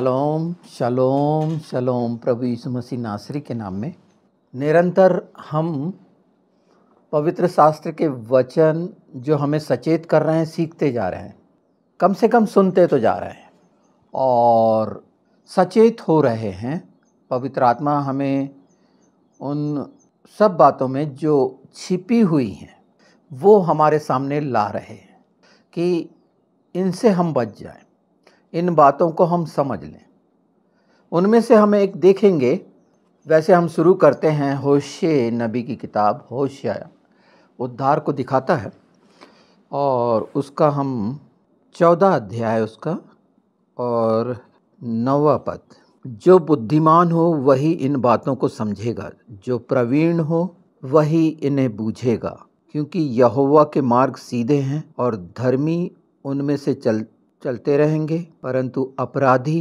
shalom शालोम शालोम प्रभु यीशु मसीह नासरी के नाम में निरंतर हम पवित्र शास्त्र के वचन जो हमें सचेत कर रहे हैं सीखते जा रहे हैं कम से कम सुनते तो जा रहे हैं और सचेत हो रहे हैं पवित्र आत्मा हमें उन सब बातों में जो छिपी हुई हैं वो हमारे सामने ला रहे हैं कि इनसे हम बच जाएं इन बातों को हम समझ लें उनमें से हम एक देखेंगे वैसे हम शुरू करते हैं होश नबी की किताब होशिया उद्धार को दिखाता है और उसका हम चौदह अध्याय उसका और नवा पद जो बुद्धिमान हो वही इन बातों को समझेगा जो प्रवीण हो वही इन्हें बूझेगा क्योंकि यहोवा के मार्ग सीधे हैं और धर्मी उनमें से चल चलते रहेंगे परंतु अपराधी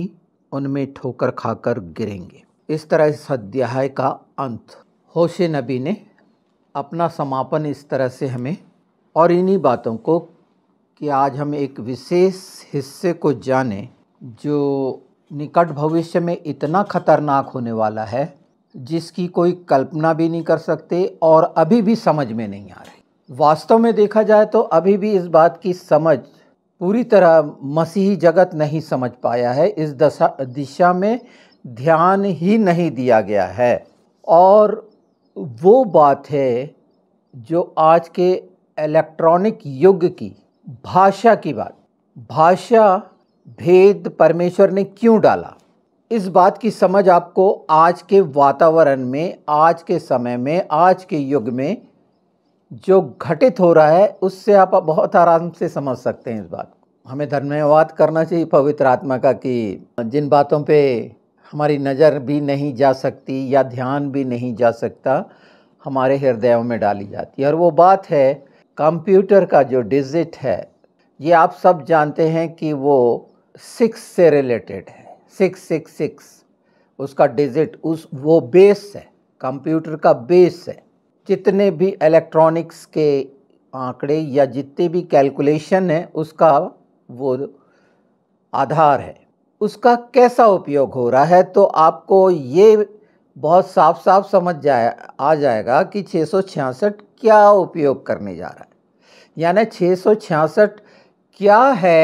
उनमें ठोकर खाकर गिरेंगे इस तरह इस अध्याय का अंत होशे नबी ने अपना समापन इस तरह से हमें और इन्हीं बातों को कि आज हम एक विशेष हिस्से को जानें जो निकट भविष्य में इतना खतरनाक होने वाला है जिसकी कोई कल्पना भी नहीं कर सकते और अभी भी समझ में नहीं आ रही वास्तव में देखा जाए तो अभी भी इस बात की समझ पूरी तरह मसीही जगत नहीं समझ पाया है इस दशा दिशा में ध्यान ही नहीं दिया गया है और वो बात है जो आज के इलेक्ट्रॉनिक युग की भाषा की बात भाषा भेद परमेश्वर ने क्यों डाला इस बात की समझ आपको आज के वातावरण में आज के समय में आज के युग में जो घटित हो रहा है उससे आप बहुत आराम से समझ सकते हैं इस बात को हमें धन्यवाद करना चाहिए पवित्र आत्मा का कि जिन बातों पे हमारी नज़र भी नहीं जा सकती या ध्यान भी नहीं जा सकता हमारे हृदयों में डाली जाती है और वो बात है कंप्यूटर का जो डिजिट है ये आप सब जानते हैं कि वो सिक्स से रिलेटेड है सिक्स सिक्स सिक्स उसका डिजिट उस वो बेस है कंप्यूटर का बेस है जितने भी इलेक्ट्रॉनिक्स के आंकड़े या जितने भी कैलकुलेशन है उसका वो आधार है उसका कैसा उपयोग हो रहा है तो आपको ये बहुत साफ साफ समझ जाए आ जाएगा कि 666 क्या उपयोग करने जा रहा है यानी 666 क्या है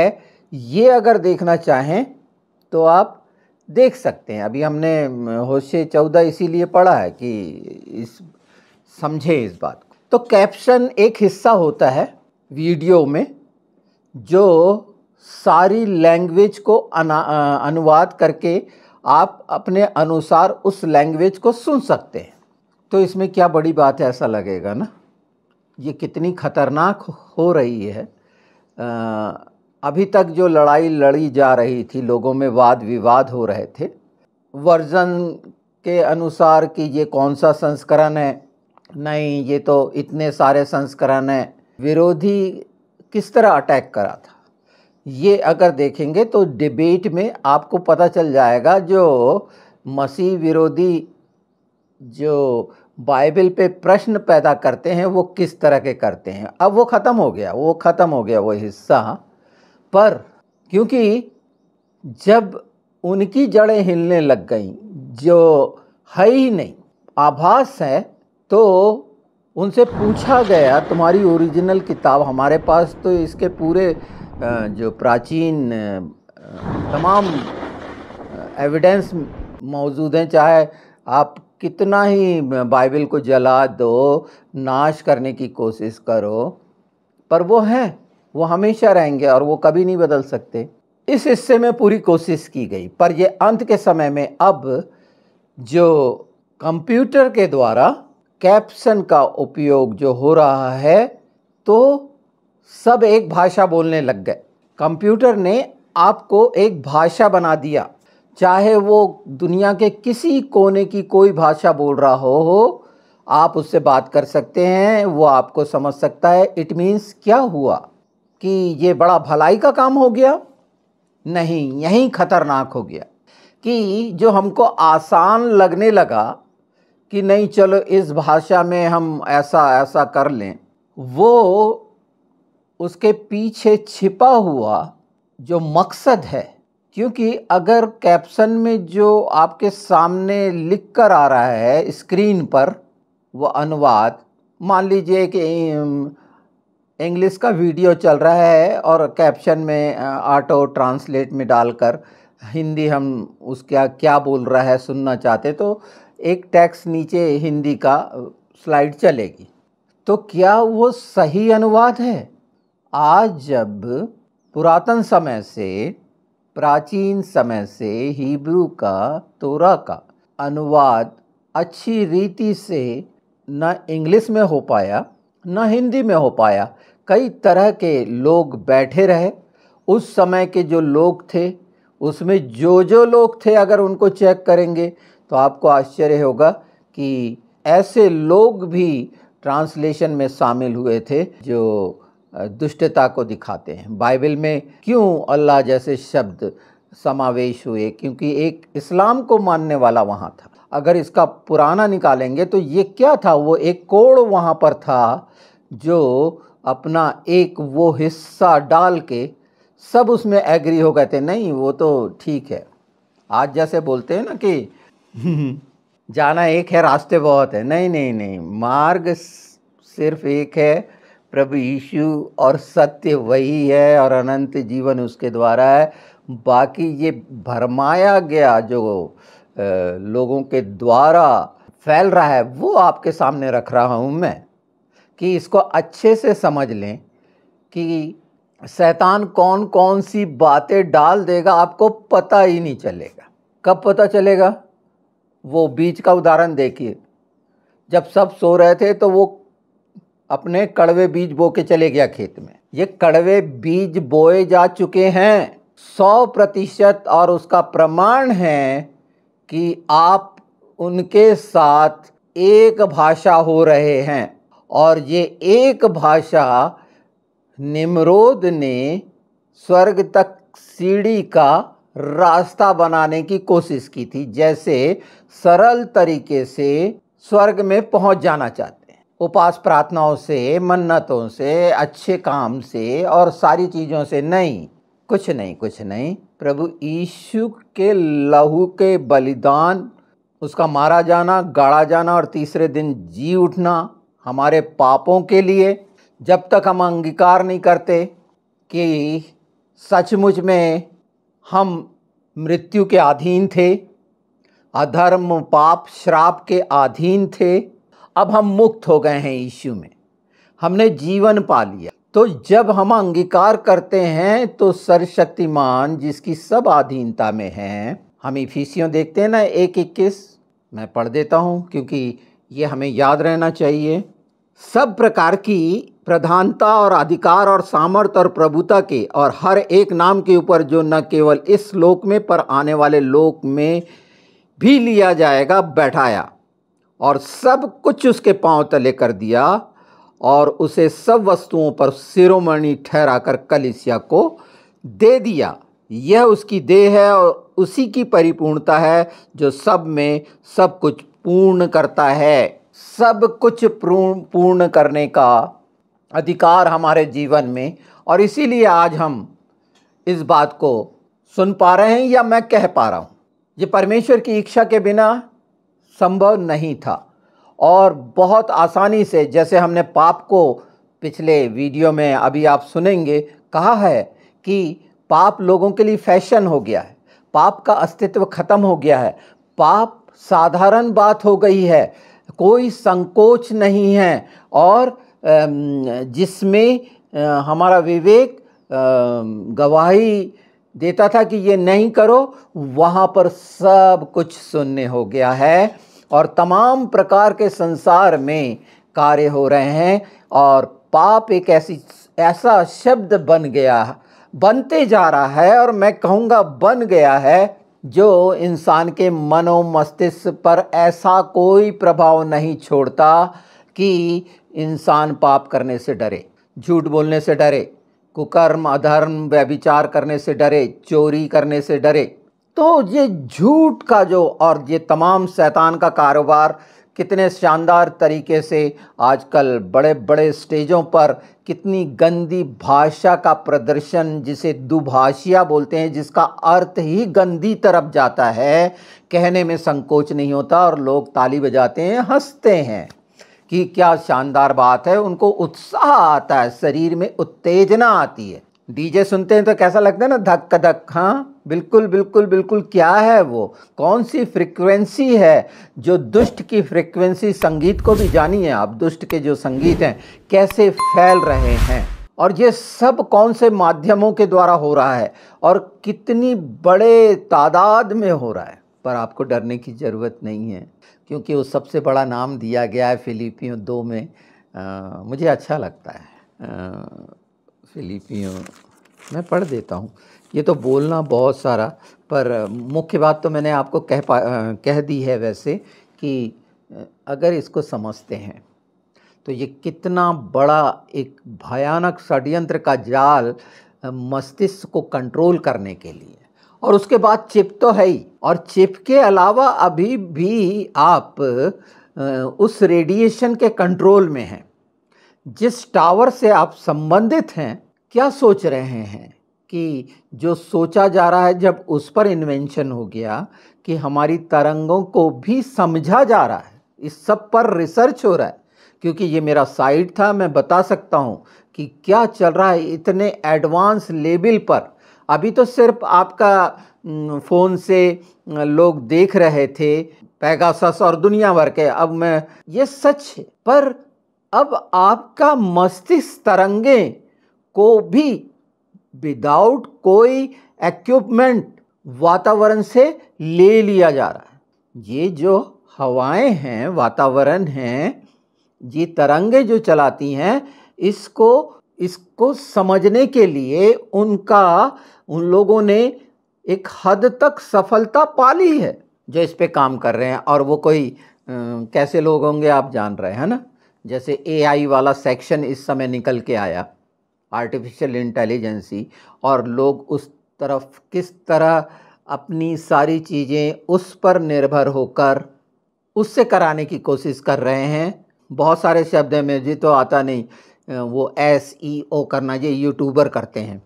ये अगर देखना चाहें तो आप देख सकते हैं अभी हमने होशे चौदह इसीलिए पढ़ा है कि इस समझे इस बात को तो कैप्शन एक हिस्सा होता है वीडियो में जो सारी लैंग्वेज को अनुवाद करके आप अपने अनुसार उस लैंग्वेज को सुन सकते हैं तो इसमें क्या बड़ी बात है ऐसा लगेगा ना ये कितनी खतरनाक हो रही है आ, अभी तक जो लड़ाई लड़ी जा रही थी लोगों में वाद विवाद हो रहे थे वर्जन के अनुसार कि ये कौन सा संस्करण है नहीं ये तो इतने सारे संस्करण हैं विरोधी किस तरह अटैक करा था ये अगर देखेंगे तो डिबेट में आपको पता चल जाएगा जो मसीह विरोधी जो बाइबल पे प्रश्न पैदा करते हैं वो किस तरह के करते हैं अब वो ख़त्म हो गया वो ख़त्म हो गया वो हिस्सा पर क्योंकि जब उनकी जड़ें हिलने लग गई जो है ही नहीं आभास है तो उनसे पूछा गया तुम्हारी ओरिजिनल किताब हमारे पास तो इसके पूरे जो प्राचीन तमाम एविडेंस मौजूद हैं चाहे आप कितना ही बाइबल को जला दो नाश करने की कोशिश करो पर वो हैं वो हमेशा रहेंगे और वो कभी नहीं बदल सकते इस हिस्से में पूरी कोशिश की गई पर ये अंत के समय में अब जो कंप्यूटर के द्वारा कैप्शन का उपयोग जो हो रहा है तो सब एक भाषा बोलने लग गए कंप्यूटर ने आपको एक भाषा बना दिया चाहे वो दुनिया के किसी कोने की कोई भाषा बोल रहा हो, हो आप उससे बात कर सकते हैं वो आपको समझ सकता है इट मीन्स क्या हुआ कि ये बड़ा भलाई का काम हो गया नहीं यहीं खतरनाक हो गया कि जो हमको आसान लगने लगा कि नहीं चलो इस भाषा में हम ऐसा ऐसा कर लें वो उसके पीछे छिपा हुआ जो मकसद है क्योंकि अगर कैप्शन में जो आपके सामने लिख कर आ रहा है स्क्रीन पर वो अनुवाद मान लीजिए कि इंग्लिश का वीडियो चल रहा है और कैप्शन में ऑटो ट्रांसलेट में डालकर हिंदी हम उसका क्या बोल रहा है सुनना चाहते तो एक टैक्स नीचे हिंदी का स्लाइड चलेगी तो क्या वो सही अनुवाद है आज जब पुरातन समय से प्राचीन समय से हिब्रू का तोरा का अनुवाद अच्छी रीति से न इंग्लिश में हो पाया न हिंदी में हो पाया कई तरह के लोग बैठे रहे उस समय के जो लोग थे उसमें जो जो लोग थे अगर उनको चेक करेंगे तो आपको आश्चर्य होगा कि ऐसे लोग भी ट्रांसलेशन में शामिल हुए थे जो दुष्टता को दिखाते हैं बाइबल में क्यों अल्लाह जैसे शब्द समावेश हुए क्योंकि एक इस्लाम को मानने वाला वहाँ था अगर इसका पुराना निकालेंगे तो ये क्या था वो एक कोड़ वहाँ पर था जो अपना एक वो हिस्सा डाल के सब उसमें एग्री हो गए थे नहीं वो तो ठीक है आज जैसे बोलते हैं ना कि जाना एक है रास्ते बहुत है नहीं नहीं नहीं मार्ग सिर्फ एक है प्रभु यीशु और सत्य वही है और अनंत जीवन उसके द्वारा है बाकी ये भरमाया गया जो लोगों के द्वारा फैल रहा है वो आपके सामने रख रहा हूँ मैं कि इसको अच्छे से समझ लें कि शैतान कौन कौन सी बातें डाल देगा आपको पता ही नहीं चलेगा कब पता चलेगा वो बीज का उदाहरण देखिए जब सब सो रहे थे तो वो अपने कड़वे बीज बो के चले गया खेत में ये कड़वे बीज बोए जा चुके हैं सौ प्रतिशत और उसका प्रमाण है कि आप उनके साथ एक भाषा हो रहे हैं और ये एक भाषा निमरोद ने स्वर्ग तक सीढ़ी का रास्ता बनाने की कोशिश की थी जैसे सरल तरीके से स्वर्ग में पहुंच जाना चाहते हैं उपास प्रार्थनाओं से मन्नतों से अच्छे काम से और सारी चीज़ों से नहीं कुछ नहीं कुछ नहीं प्रभु यीशु के लहू के बलिदान उसका मारा जाना गाड़ा जाना और तीसरे दिन जी उठना हमारे पापों के लिए जब तक हम अंगीकार नहीं करते कि सचमुच में हम मृत्यु के अधीन थे अधर्म पाप श्राप के अधीन थे अब हम मुक्त हो गए हैं यीशु में हमने जीवन पा लिया तो जब हम अंगीकार करते हैं तो सर्वशक्तिमान जिसकी सब अधीनता में है हम इफिसियों देखते हैं ना एक इक्कीस मैं पढ़ देता हूँ क्योंकि ये हमें याद रहना चाहिए सब प्रकार की प्रधानता और अधिकार और सामर्थ्य और प्रभुता के और हर एक नाम के ऊपर जो न केवल इस लोक में पर आने वाले लोक में भी लिया जाएगा बैठाया और सब कुछ उसके पांव तले कर दिया और उसे सब वस्तुओं पर सिरोमणि ठहराकर कलिसिया को दे दिया यह उसकी देह है और उसी की परिपूर्णता है जो सब में सब कुछ पूर्ण करता है सब कुछ पूर्ण करने का अधिकार हमारे जीवन में और इसीलिए आज हम इस बात को सुन पा रहे हैं या मैं कह पा रहा हूँ ये परमेश्वर की इच्छा के बिना संभव नहीं था और बहुत आसानी से जैसे हमने पाप को पिछले वीडियो में अभी आप सुनेंगे कहा है कि पाप लोगों के लिए फैशन हो गया है पाप का अस्तित्व खत्म हो गया है पाप साधारण बात हो गई है कोई संकोच नहीं है और जिसमें हमारा विवेक गवाही देता था कि ये नहीं करो वहाँ पर सब कुछ शून्य हो गया है और तमाम प्रकार के संसार में कार्य हो रहे हैं और पाप एक ऐसी ऐसा शब्द बन गया बनते जा रहा है और मैं कहूँगा बन गया है जो इंसान के मनो मस्तिष्क पर ऐसा कोई प्रभाव नहीं छोड़ता कि इंसान पाप करने से डरे झूठ बोलने से डरे कुकर्म अधर्म व्यभिचार करने से डरे चोरी करने से डरे तो ये झूठ का जो और ये तमाम शैतान का कारोबार कितने शानदार तरीके से आजकल बड़े बड़े स्टेजों पर कितनी गंदी भाषा का प्रदर्शन जिसे दुभाषिया बोलते हैं जिसका अर्थ ही गंदी तरफ जाता है कहने में संकोच नहीं होता और लोग ताली बजाते हैं हंसते हैं कि क्या शानदार बात है उनको उत्साह आता है शरीर में उत्तेजना आती है डीजे सुनते हैं तो कैसा लगता है ना धक धक हाँ बिल्कुल बिल्कुल बिल्कुल क्या है वो कौन सी फ्रिक्वेंसी है जो दुष्ट की फ्रिक्वेंसी संगीत को भी जानिए आप दुष्ट के जो संगीत हैं कैसे फैल रहे हैं और ये सब कौन से माध्यमों के द्वारा हो रहा है और कितनी बड़े तादाद में हो रहा है पर आपको डरने की ज़रूरत नहीं है क्योंकि वो सबसे बड़ा नाम दिया गया है फ़िलीपियों दो में आ, मुझे अच्छा लगता है फिलीपियों मैं पढ़ देता हूँ ये तो बोलना बहुत सारा पर मुख्य बात तो मैंने आपको कह पा कह दी है वैसे कि अगर इसको समझते हैं तो ये कितना बड़ा एक भयानक षडयंत्र का जाल मस्तिष्क को कंट्रोल करने के लिए और उसके बाद चिप तो है ही और चिप के अलावा अभी भी आप उस रेडिएशन के कंट्रोल में हैं जिस टावर से आप संबंधित हैं क्या सोच रहे हैं कि जो सोचा जा रहा है जब उस पर इन्वेंशन हो गया कि हमारी तरंगों को भी समझा जा रहा है इस सब पर रिसर्च हो रहा है क्योंकि ये मेरा साइट था मैं बता सकता हूँ कि क्या चल रहा है इतने एडवांस लेवल पर अभी तो सिर्फ आपका फ़ोन से लोग देख रहे थे पैगासस और दुनिया भर के अब मैं ये सच है पर अब आपका मस्तिष्क तरंगे को भी विदाउट कोई एक्यूपमेंट वातावरण से ले लिया जा रहा है ये जो हवाएं हैं वातावरण हैं ये तरंगे जो चलाती हैं इसको इसको समझने के लिए उनका उन लोगों ने एक हद तक सफलता पा ली है जो इस पे काम कर रहे हैं और वो कोई आ, कैसे लोग होंगे आप जान रहे हैं ना जैसे एआई वाला सेक्शन इस समय निकल के आया आर्टिफिशियल इंटेलिजेंसी और लोग उस तरफ किस तरह अपनी सारी चीज़ें उस पर निर्भर होकर उससे कराने की कोशिश कर रहे हैं बहुत सारे शब्द हैं जी तो आता नहीं वो एस ई ओ करना ये यूट्यूबर करते हैं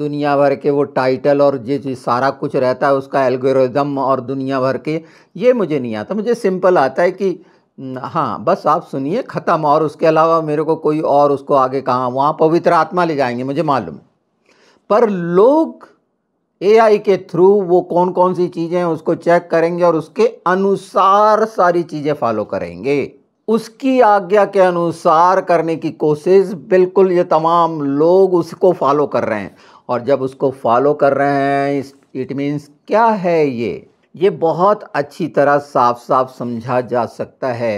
दुनिया भर के वो टाइटल और ये जो सारा कुछ रहता है उसका एल्गोरिदम और दुनिया भर के ये मुझे नहीं आता मुझे सिंपल आता है कि हाँ बस आप सुनिए ख़त्म और उसके अलावा मेरे को कोई और उसको आगे कहाँ वहाँ पवित्र आत्मा ले जाएंगे मुझे मालूम पर लोग एआई के थ्रू वो कौन कौन सी चीज़ें उसको चेक करेंगे और उसके अनुसार सारी चीज़ें फॉलो करेंगे उसकी आज्ञा के अनुसार करने की कोशिश बिल्कुल ये तमाम लोग उसको फॉलो कर रहे हैं और जब उसको फॉलो कर रहे हैं इट मीन्स क्या है ये ये बहुत अच्छी तरह साफ साफ समझा जा सकता है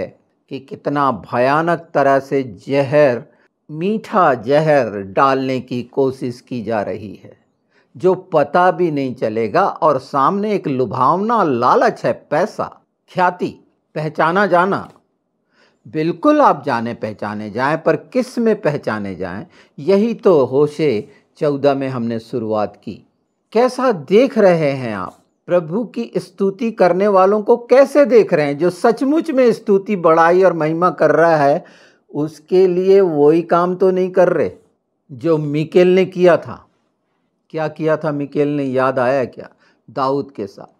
कि कितना भयानक तरह से जहर मीठा जहर डालने की कोशिश की जा रही है जो पता भी नहीं चलेगा और सामने एक लुभावना लालच है पैसा ख्याति पहचाना जाना बिल्कुल आप जाने पहचाने जाएं पर किस में पहचाने जाएं यही तो होशे चौदह में हमने शुरुआत की कैसा देख रहे हैं आप प्रभु की स्तुति करने वालों को कैसे देख रहे हैं जो सचमुच में स्तुति बढ़ाई और महिमा कर रहा है उसके लिए वही काम तो नहीं कर रहे जो मिकेल ने किया था क्या किया था मिकेल ने याद आया क्या दाऊद के साथ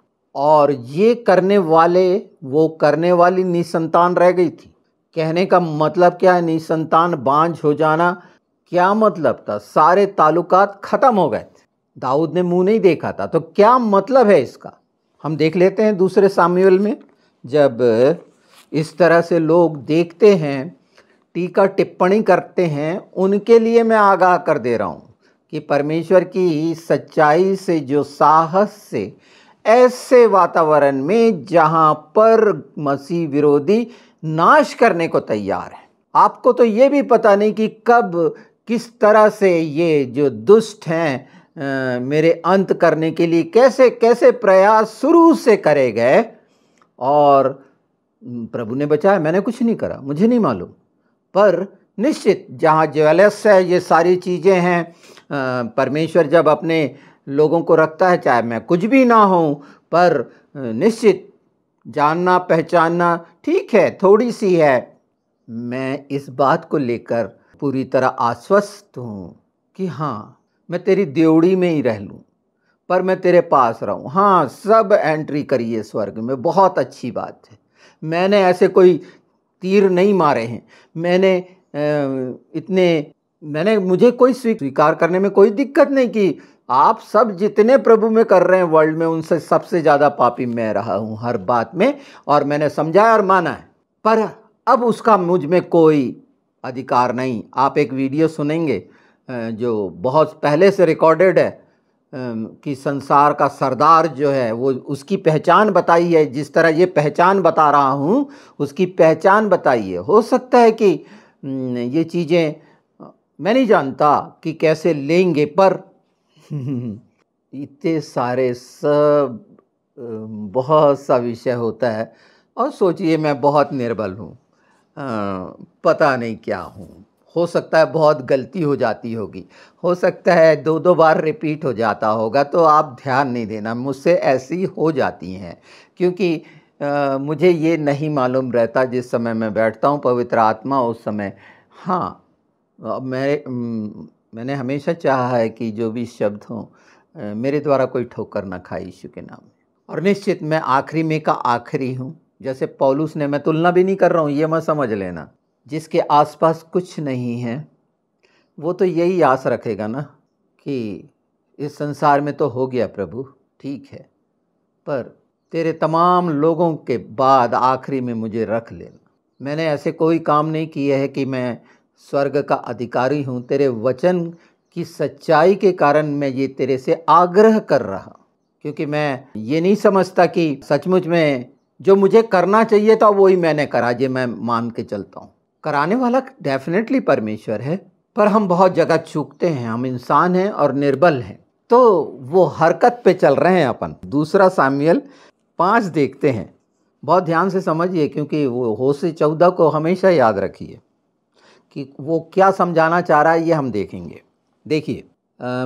और ये करने वाले वो करने वाली निसंतान रह गई थी कहने का मतलब क्या है निसंतान बांझ हो जाना क्या मतलब था सारे तालुकात ख़त्म हो गए थे दाऊद ने मुंह नहीं देखा था तो क्या मतलब है इसका हम देख लेते हैं दूसरे साम्यूल में जब इस तरह से लोग देखते हैं टीका टिप्पणी करते हैं उनके लिए मैं आगाह कर दे रहा हूँ कि परमेश्वर की सच्चाई से जो साहस से ऐसे वातावरण में जहाँ पर मसीह विरोधी नाश करने को तैयार है आपको तो ये भी पता नहीं कि कब किस तरह से ये जो दुष्ट हैं मेरे अंत करने के लिए कैसे कैसे प्रयास शुरू से करे गए और प्रभु ने बचाया मैंने कुछ नहीं करा मुझे नहीं मालूम पर निश्चित जहाँ ज्वेलस है ये सारी चीज़ें हैं परमेश्वर जब अपने लोगों को रखता है चाहे मैं कुछ भी ना हूँ पर निश्चित जानना पहचानना ठीक है थोड़ी सी है मैं इस बात को लेकर पूरी तरह आश्वस्त हूँ कि हाँ मैं तेरी देवड़ी में ही रह लूँ पर मैं तेरे पास रहूँ हाँ सब एंट्री करिए स्वर्ग में बहुत अच्छी बात है मैंने ऐसे कोई तीर नहीं मारे हैं मैंने इतने मैंने मुझे कोई स्वीकार करने में कोई दिक्कत नहीं की आप सब जितने प्रभु में कर रहे हैं वर्ल्ड में उनसे सबसे ज़्यादा पापी मैं रहा हूँ हर बात में और मैंने समझाया और माना है पर अब उसका मुझ में कोई अधिकार नहीं आप एक वीडियो सुनेंगे जो बहुत पहले से रिकॉर्डेड है कि संसार का सरदार जो है वो उसकी पहचान बताई है जिस तरह ये पहचान बता रहा हूँ उसकी पहचान बताइए हो सकता है कि ये चीज़ें मैं नहीं जानता कि कैसे लेंगे पर इतने सारे सब बहुत सा विषय होता है और सोचिए मैं बहुत निर्बल हूँ पता नहीं क्या हूँ हो सकता है बहुत गलती हो जाती होगी हो सकता है दो दो बार रिपीट हो जाता होगा तो आप ध्यान नहीं देना मुझसे ऐसी हो जाती हैं क्योंकि आ, मुझे ये नहीं मालूम रहता जिस समय मैं बैठता हूँ पवित्र आत्मा उस समय हाँ मैं मैंने हमेशा चाहा है कि जो भी शब्द हों मेरे द्वारा कोई ठोकर ना खाए यीशु के नाम में और निश्चित मैं आखिरी में का आखिरी हूँ जैसे पौलुस ने मैं तुलना भी नहीं कर रहा हूँ ये मैं समझ लेना जिसके आसपास कुछ नहीं है वो तो यही आस रखेगा ना कि इस संसार में तो हो गया प्रभु ठीक है पर तेरे तमाम लोगों के बाद आखिरी में मुझे रख लेना मैंने ऐसे कोई काम नहीं किए है कि मैं स्वर्ग का अधिकारी हूँ तेरे वचन की सच्चाई के कारण मैं ये तेरे से आग्रह कर रहा क्योंकि मैं ये नहीं समझता कि सचमुच में जो मुझे करना चाहिए था वही मैंने करा जे मैं मान के चलता हूँ कराने वाला डेफिनेटली परमेश्वर है पर हम बहुत जगह चूकते हैं हम इंसान हैं और निर्बल हैं तो वो हरकत पे चल रहे हैं अपन दूसरा सामियल पाँच देखते हैं बहुत ध्यान से समझिए क्योंकि वो हो से चौदह को हमेशा याद रखिए कि वो क्या समझाना चाह रहा है ये हम देखेंगे देखिए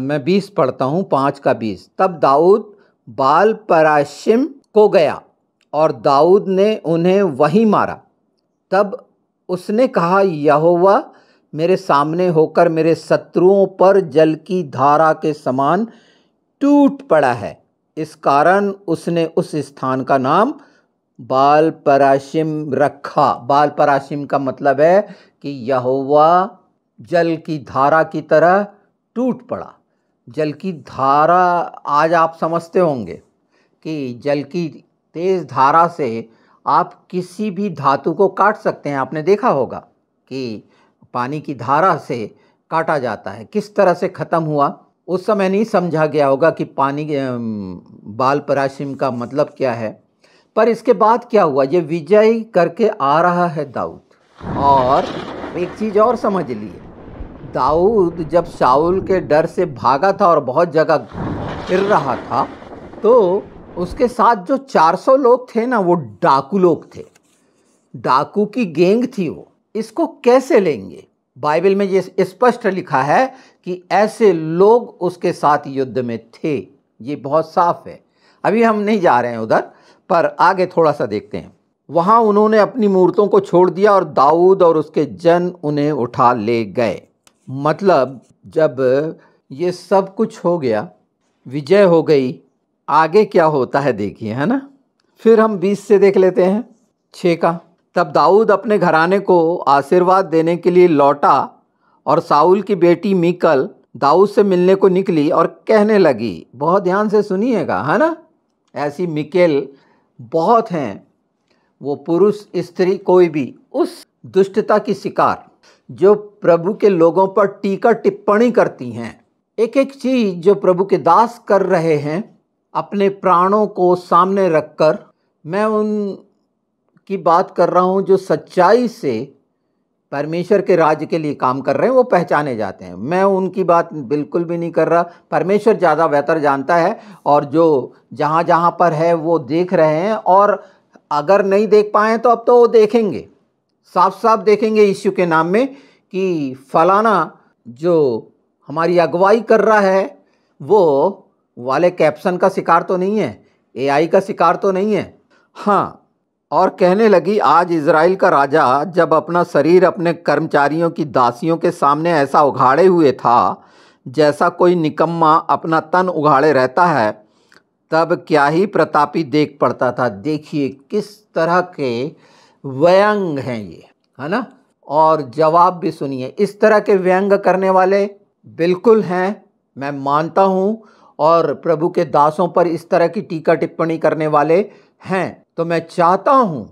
मैं बीस पढ़ता हूँ पाँच का बीस तब दाऊद बाल पराशिम को गया और दाऊद ने उन्हें वहीं मारा तब उसने कहा यहोवा मेरे सामने होकर मेरे शत्रुओं पर जल की धारा के समान टूट पड़ा है इस कारण उसने उस स्थान का नाम बाल पराशिम रखा बाल पराशिम का मतलब है कि यहोवा जल की धारा की तरह टूट पड़ा जल की धारा आज आप समझते होंगे कि जल की तेज़ धारा से आप किसी भी धातु को काट सकते हैं आपने देखा होगा कि पानी की धारा से काटा जाता है किस तरह से ख़त्म हुआ उस समय नहीं समझा गया होगा कि पानी बाल पराशिम का मतलब क्या है पर इसके बाद क्या हुआ ये विजय करके आ रहा है दाऊद और एक चीज़ और समझ लिए दाऊद जब शाउल के डर से भागा था और बहुत जगह फिर रहा था तो उसके साथ जो 400 लोग थे ना वो डाकू लोग थे डाकू की गेंग थी वो इसको कैसे लेंगे बाइबल में ये स्पष्ट लिखा है कि ऐसे लोग उसके साथ युद्ध में थे ये बहुत साफ है अभी हम नहीं जा रहे हैं उधर पर आगे थोड़ा सा देखते हैं वहाँ उन्होंने अपनी मूर्तों को छोड़ दिया और दाऊद और उसके जन उन्हें उठा ले गए मतलब जब ये सब कुछ हो गया विजय हो गई आगे क्या होता है देखिए है ना फिर हम बीस से देख लेते हैं छः का तब दाऊद अपने घराने को आशीर्वाद देने के लिए लौटा और साउल की बेटी मिकल दाऊद से मिलने को निकली और कहने लगी बहुत ध्यान से सुनिएगा है ना ऐसी मिकेल बहुत हैं वो पुरुष स्त्री कोई भी उस दुष्टता की शिकार जो प्रभु के लोगों पर टीका टिप्पणी करती हैं एक एक चीज जो प्रभु के दास कर रहे हैं अपने प्राणों को सामने रखकर मैं उन की बात कर रहा हूँ जो सच्चाई से परमेश्वर के राज्य के लिए काम कर रहे हैं वो पहचाने जाते हैं मैं उनकी बात बिल्कुल भी नहीं कर रहा परमेश्वर ज़्यादा बेहतर जानता है और जो जहाँ जहाँ पर है वो देख रहे हैं और अगर नहीं देख पाए तो अब तो वो देखेंगे साफ साफ देखेंगे इश्यू के नाम में कि फलाना जो हमारी अगुवाई कर रहा है वो वाले कैप्शन का शिकार तो नहीं है एआई का शिकार तो नहीं है हाँ और कहने लगी आज इसराइल का राजा जब अपना शरीर अपने कर्मचारियों की दासियों के सामने ऐसा उघाड़े हुए था जैसा कोई निकम्मा अपना तन उघाड़े रहता है तब क्या ही प्रतापी देख पड़ता था देखिए किस तरह के व्यंग हैं ये है ना और जवाब भी सुनिए इस तरह के व्यंग करने वाले बिल्कुल हैं मैं मानता हूँ और प्रभु के दासों पर इस तरह की टीका टिप्पणी करने वाले हैं तो मैं चाहता हूँ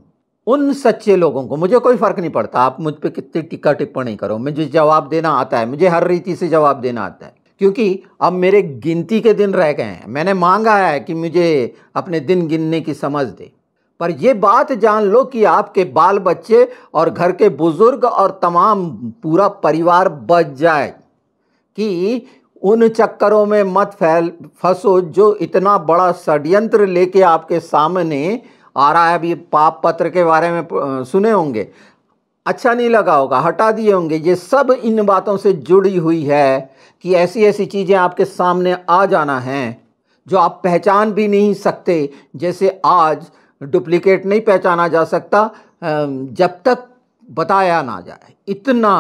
उन सच्चे लोगों को मुझे कोई फ़र्क नहीं पड़ता आप मुझ पर कितनी टीका टिप्पणी करो मुझे जवाब देना आता है मुझे हर रीति से जवाब देना आता है क्योंकि अब मेरे गिनती के दिन रह गए हैं मैंने मांगा है कि मुझे अपने दिन गिनने की समझ दे पर यह बात जान लो कि आपके बाल बच्चे और घर के बुजुर्ग और तमाम पूरा परिवार बच जाए कि उन चक्करों में मत फैल फंसो जो इतना बड़ा षड्यंत्र लेके आपके सामने आ रहा है अभी पाप पत्र के बारे में सुने होंगे अच्छा नहीं लगा होगा हटा दिए होंगे ये सब इन बातों से जुड़ी हुई है कि ऐसी ऐसी चीज़ें आपके सामने आ जाना हैं जो आप पहचान भी नहीं सकते जैसे आज डुप्लीकेट नहीं पहचाना जा सकता जब तक बताया ना जाए इतना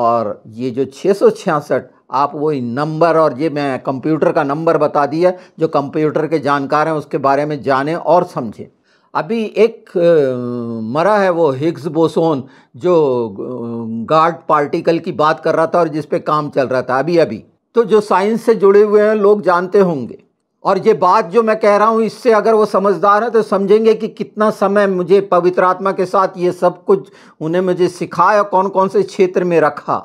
और ये जो छः आप वही नंबर और ये मैं कंप्यूटर का नंबर बता दिया जो कंप्यूटर के जानकार हैं उसके बारे में जाने और समझें अभी एक मरा है वो हिग्स बोसोन जो गार्ड पार्टिकल की बात कर रहा था और जिस पे काम चल रहा था अभी अभी तो जो साइंस से जुड़े हुए हैं लोग जानते होंगे और ये बात जो मैं कह रहा हूँ इससे अगर वो समझदार है तो समझेंगे कि कितना समय मुझे पवित्र आत्मा के साथ ये सब कुछ उन्हें मुझे सिखाया कौन कौन से क्षेत्र में रखा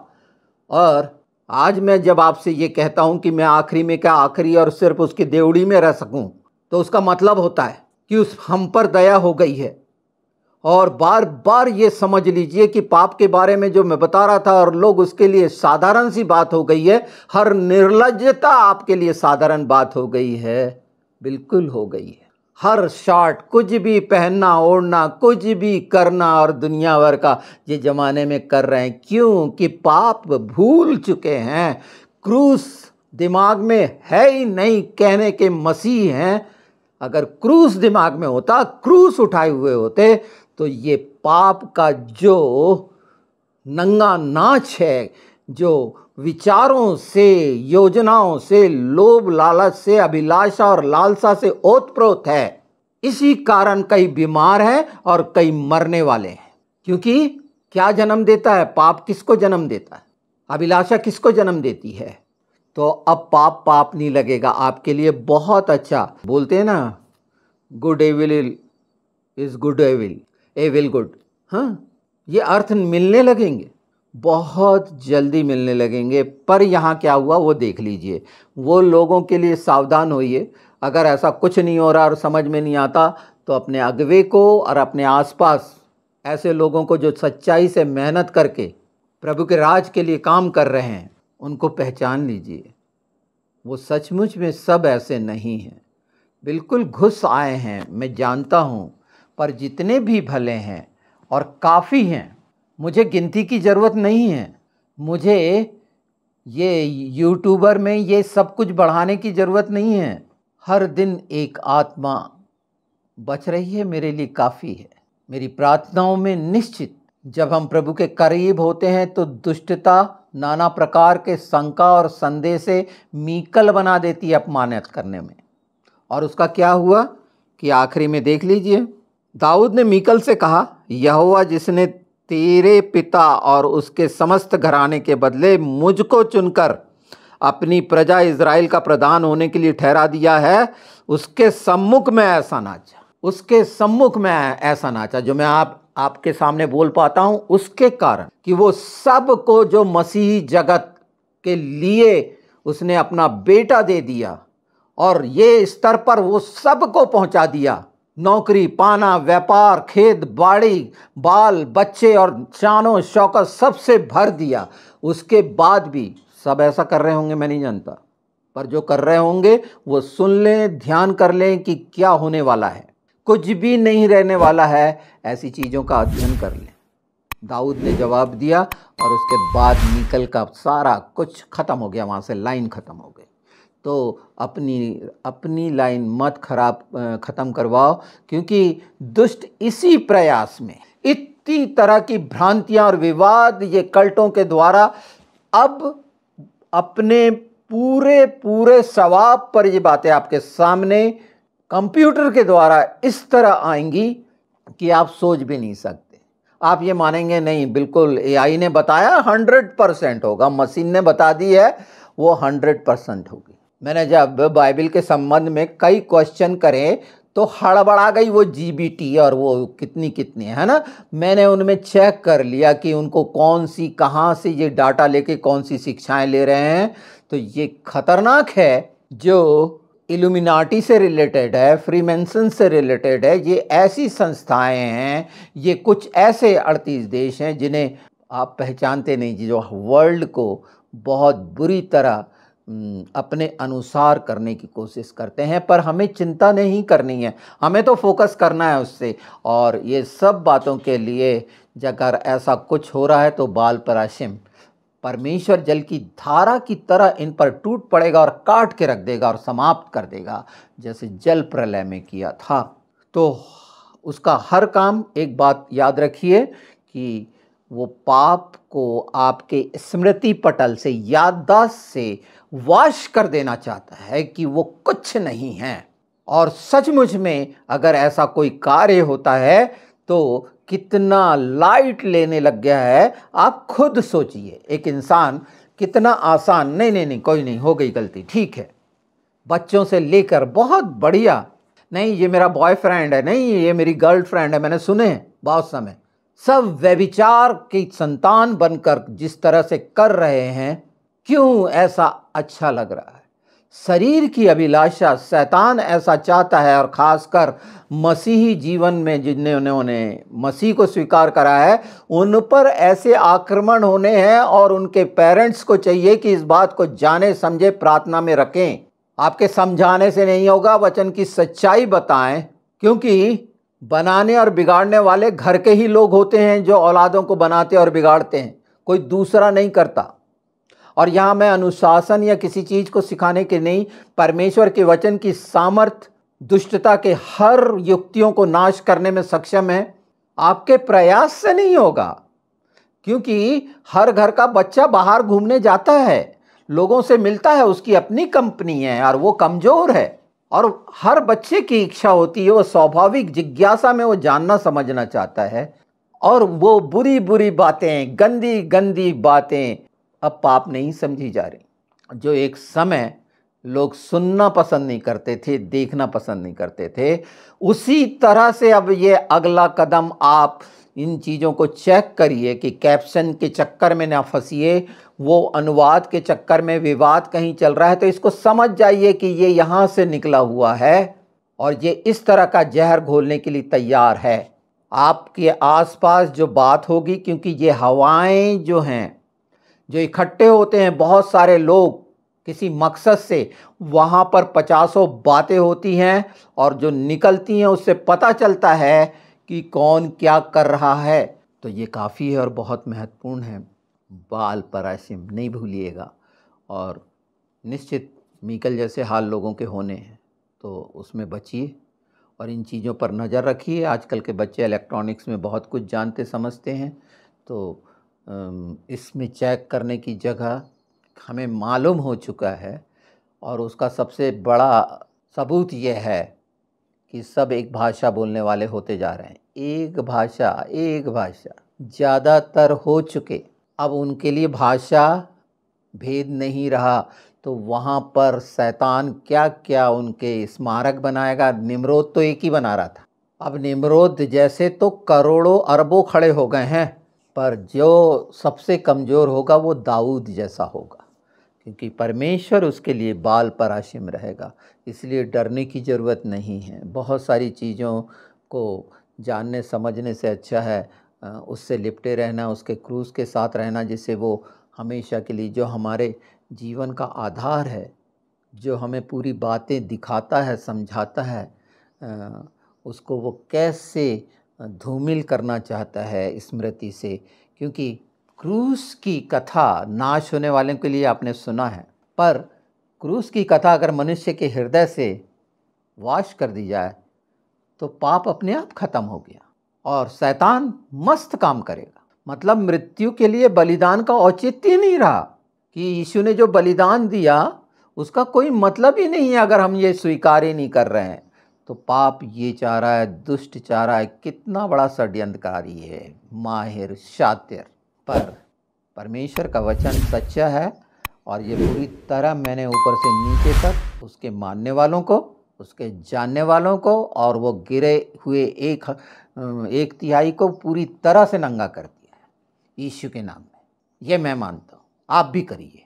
और आज मैं जब आपसे ये कहता हूँ कि मैं आखिरी में क्या आखिरी और सिर्फ उसकी देवड़ी में रह सकूँ तो उसका मतलब होता है कि उस हम पर दया हो गई है और बार बार ये समझ लीजिए कि पाप के बारे में जो मैं बता रहा था और लोग उसके लिए साधारण सी बात हो गई है हर निर्लजता आपके लिए साधारण बात हो गई है बिल्कुल हो गई है हर शॉट कुछ भी पहनना ओढ़ना कुछ भी करना और दुनिया भर का ये ज़माने में कर रहे हैं क्योंकि पाप भूल चुके हैं क्रूस दिमाग में है ही नहीं कहने के मसीह हैं अगर क्रूस दिमाग में होता क्रूस उठाए हुए होते तो ये पाप का जो नंगा नाच है जो विचारों से योजनाओं से लोभ लालच से अभिलाषा और लालसा से ओतप्रोत है इसी कारण कई बीमार हैं और कई मरने वाले हैं क्योंकि क्या जन्म देता है पाप किसको जन्म देता है अभिलाषा किसको जन्म देती है तो अब पाप पाप नहीं लगेगा आपके लिए बहुत अच्छा बोलते हैं ना good evil is good evil evil good हाँ ये अर्थ मिलने लगेंगे बहुत जल्दी मिलने लगेंगे पर यहाँ क्या हुआ वो देख लीजिए वो लोगों के लिए सावधान होइए अगर ऐसा कुछ नहीं हो रहा और समझ में नहीं आता तो अपने अगवे को और अपने आसपास ऐसे लोगों को जो सच्चाई से मेहनत करके प्रभु के राज के लिए काम कर रहे हैं उनको पहचान लीजिए वो सचमुच में सब ऐसे नहीं हैं बिल्कुल घुस आए हैं मैं जानता हूँ पर जितने भी भले हैं और काफ़ी हैं मुझे गिनती की ज़रूरत नहीं है मुझे ये यूट्यूबर में ये सब कुछ बढ़ाने की ज़रूरत नहीं है हर दिन एक आत्मा बच रही है मेरे लिए काफ़ी है मेरी प्रार्थनाओं में निश्चित जब हम प्रभु के करीब होते हैं तो दुष्टता नाना प्रकार के शंका और से मीकल बना देती है अपमानित करने में और उसका क्या हुआ कि आखिरी में देख लीजिए दाऊद ने मीकल से कहा यह हुआ जिसने तेरे पिता और उसके समस्त घराने के बदले मुझको चुनकर अपनी प्रजा इज़राइल का प्रधान होने के लिए ठहरा दिया है उसके सम्मुख में ऐसा नाचा उसके सम्मुख में ऐसा नाचा जो मैं आप आपके सामने बोल पाता हूं उसके कारण कि वो सब को जो मसीह जगत के लिए उसने अपना बेटा दे दिया और ये स्तर पर वो सब को पहुंचा दिया नौकरी पाना व्यापार खेत बाड़ी बाल बच्चे और चानों शौकत सबसे भर दिया उसके बाद भी सब ऐसा कर रहे होंगे मैं नहीं जानता पर जो कर रहे होंगे वो सुन लें ध्यान कर लें कि क्या होने वाला है कुछ भी नहीं रहने वाला है ऐसी चीज़ों का अध्ययन कर लें दाऊद ने जवाब दिया और उसके बाद निकल का सारा कुछ ख़त्म हो गया वहाँ से लाइन ख़त्म हो गई तो अपनी अपनी लाइन मत खराब ख़त्म करवाओ क्योंकि दुष्ट इसी प्रयास में इतनी तरह की भ्रांतियाँ और विवाद ये कल्टों के द्वारा अब अपने पूरे पूरे सवाब पर ये बातें आपके सामने कंप्यूटर के द्वारा इस तरह आएंगी कि आप सोच भी नहीं सकते आप ये मानेंगे नहीं बिल्कुल एआई ने बताया हंड्रेड परसेंट होगा मशीन ने बता दी है वो हंड्रेड परसेंट होगी मैंने जब बाइबल के संबंध में कई क्वेश्चन करें तो हड़बड़ा गई वो जी और वो कितनी कितनी है ना मैंने उनमें चेक कर लिया कि उनको कौन सी कहाँ से ये डाटा लेके कौन सी शिक्षाएं ले रहे हैं तो ये खतरनाक है जो इल्यूमिनाटी से रिलेटेड है फ्रीमेंसन से रिलेटेड है ये ऐसी संस्थाएं हैं ये कुछ ऐसे अड़तीस देश हैं जिन्हें आप पहचानते नहीं जो वर्ल्ड को बहुत बुरी तरह अपने अनुसार करने की कोशिश करते हैं पर हमें चिंता नहीं करनी है हमें तो फोकस करना है उससे और ये सब बातों के लिए जगह ऐसा कुछ हो रहा है तो बाल पराशिम परमेश्वर जल की धारा की तरह इन पर टूट पड़ेगा और काट के रख देगा और समाप्त कर देगा जैसे जल प्रलय में किया था तो उसका हर काम एक बात याद रखिए कि वो पाप को आपके स्मृति पटल से याददाश्त से वाश कर देना चाहता है कि वो कुछ नहीं है और सचमुच में अगर ऐसा कोई कार्य होता है तो कितना लाइट लेने लग गया है आप खुद सोचिए एक इंसान कितना आसान नहीं नहीं नहीं कोई नहीं हो गई गलती ठीक है बच्चों से लेकर बहुत बढ़िया नहीं ये मेरा बॉयफ्रेंड है नहीं ये मेरी गर्लफ्रेंड है मैंने सुने हैं बहुत समय सब व्यविचार की संतान बनकर जिस तरह से कर रहे हैं क्यों ऐसा अच्छा लग रहा है शरीर की अभिलाषा शैतान ऐसा चाहता है और ख़ासकर मसीही जीवन में जिन्हें उन्होंने मसीह को स्वीकार करा है उन पर ऐसे आक्रमण होने हैं और उनके पेरेंट्स को चाहिए कि इस बात को जाने समझे प्रार्थना में रखें आपके समझाने से नहीं होगा वचन की सच्चाई बताएं क्योंकि बनाने और बिगाड़ने वाले घर के ही लोग होते हैं जो औलादों को बनाते और बिगाड़ते हैं कोई दूसरा नहीं करता और यहाँ मैं अनुशासन या किसी चीज़ को सिखाने के नहीं परमेश्वर के वचन की सामर्थ दुष्टता के हर युक्तियों को नाश करने में सक्षम है आपके प्रयास से नहीं होगा क्योंकि हर घर का बच्चा बाहर घूमने जाता है लोगों से मिलता है उसकी अपनी कंपनी है और वो कमज़ोर है और हर बच्चे की इच्छा होती है वो स्वाभाविक जिज्ञासा में वो जानना समझना चाहता है और वो बुरी बुरी बातें गंदी गंदी बातें अब पाप नहीं समझी जा रही जो एक समय लोग सुनना पसंद नहीं करते थे देखना पसंद नहीं करते थे उसी तरह से अब ये अगला कदम आप इन चीज़ों को चेक करिए कि कैप्शन के चक्कर में ना फंसीए वो अनुवाद के चक्कर में विवाद कहीं चल रहा है तो इसको समझ जाइए कि ये यहाँ से निकला हुआ है और ये इस तरह का जहर घोलने के लिए तैयार है आपके आसपास जो बात होगी क्योंकि ये हवाएं जो हैं जो इकट्ठे होते हैं बहुत सारे लोग किसी मकसद से वहाँ पर पचासों बातें होती हैं और जो निकलती हैं उससे पता चलता है कि कौन क्या कर रहा है तो ये काफ़ी है और बहुत महत्वपूर्ण है बाल परासिम नहीं भूलिएगा और निश्चित मीकल जैसे हाल लोगों के होने हैं तो उसमें बचिए और इन चीज़ों पर नज़र रखिए आजकल के बच्चे इलेक्ट्रॉनिक्स में बहुत कुछ जानते समझते हैं तो इसमें चेक करने की जगह हमें मालूम हो चुका है और उसका सबसे बड़ा सबूत यह है कि सब एक भाषा बोलने वाले होते जा रहे हैं एक भाषा एक भाषा ज़्यादातर हो चुके अब उनके लिए भाषा भेद नहीं रहा तो वहाँ पर शैतान क्या क्या उनके स्मारक बनाएगा निमरोद तो एक ही बना रहा था अब निमरोद जैसे तो करोड़ों अरबों खड़े हो गए हैं पर जो सबसे कमज़ोर होगा वो दाऊद जैसा होगा क्योंकि परमेश्वर उसके लिए बाल पराशिम रहेगा इसलिए डरने की ज़रूरत नहीं है बहुत सारी चीज़ों को जानने समझने से अच्छा है उससे लिपटे रहना उसके क्रूज के साथ रहना जिससे वो हमेशा के लिए जो हमारे जीवन का आधार है जो हमें पूरी बातें दिखाता है समझाता है उसको वो कैसे धूमिल करना चाहता है स्मृति से क्योंकि क्रूस की कथा नाश होने वालों के लिए आपने सुना है पर क्रूस की कथा अगर मनुष्य के हृदय से वाश कर दी जाए तो पाप अपने आप खत्म हो गया और शैतान मस्त काम करेगा मतलब मृत्यु के लिए बलिदान का औचित्य नहीं रहा कि यीशु ने जो बलिदान दिया उसका कोई मतलब ही नहीं है अगर हम ये स्वीकार ही नहीं कर रहे हैं तो पाप ये चाह रहा है दुष्ट चाह रहा है कितना बड़ा षड्यंत्रकारी है माहिर शातिर पर परमेश्वर का वचन सच्चा है और ये पूरी तरह मैंने ऊपर से नीचे तक उसके मानने वालों को उसके जानने वालों को और वो गिरे हुए एक एक तिहाई को पूरी तरह से नंगा कर दिया है ईश्व के नाम में ये मैं मानता हूँ आप भी करिए